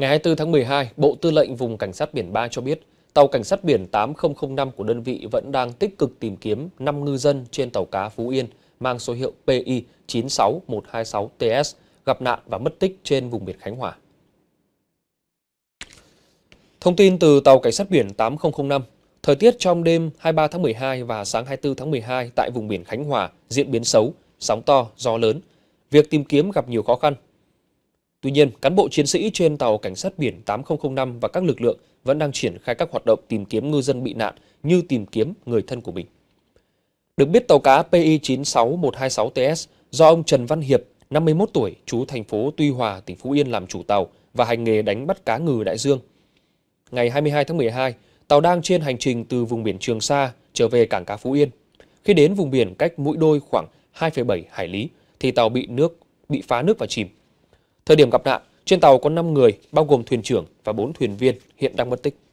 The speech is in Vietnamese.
Ngày 24 tháng 12, Bộ Tư lệnh Vùng Cảnh sát Biển 3 cho biết, tàu Cảnh sát Biển 8005 của đơn vị vẫn đang tích cực tìm kiếm 5 ngư dân trên tàu cá Phú Yên mang số hiệu PI 96126TS gặp nạn và mất tích trên vùng biển Khánh Hòa. Thông tin từ tàu Cảnh sát Biển 8005, thời tiết trong đêm 23 tháng 12 và sáng 24 tháng 12 tại vùng biển Khánh Hòa diễn biến xấu, sóng to, gió lớn. Việc tìm kiếm gặp nhiều khó khăn Tuy nhiên, cán bộ chiến sĩ trên tàu cảnh sát biển 8005 và các lực lượng vẫn đang triển khai các hoạt động tìm kiếm ngư dân bị nạn như tìm kiếm người thân của mình. Được biết tàu cá PI 96126TS do ông Trần Văn Hiệp, 51 tuổi, trú thành phố Tuy Hòa, tỉnh Phú Yên làm chủ tàu và hành nghề đánh bắt cá ngừ đại dương. Ngày 22 tháng 12, tàu đang trên hành trình từ vùng biển Trường Sa trở về cảng cá Phú Yên. Khi đến vùng biển cách mũi đôi khoảng 2,7 hải lý thì tàu bị nước bị phá nước và chìm. Thời điểm gặp nạn, trên tàu có 5 người, bao gồm thuyền trưởng và 4 thuyền viên hiện đang mất tích.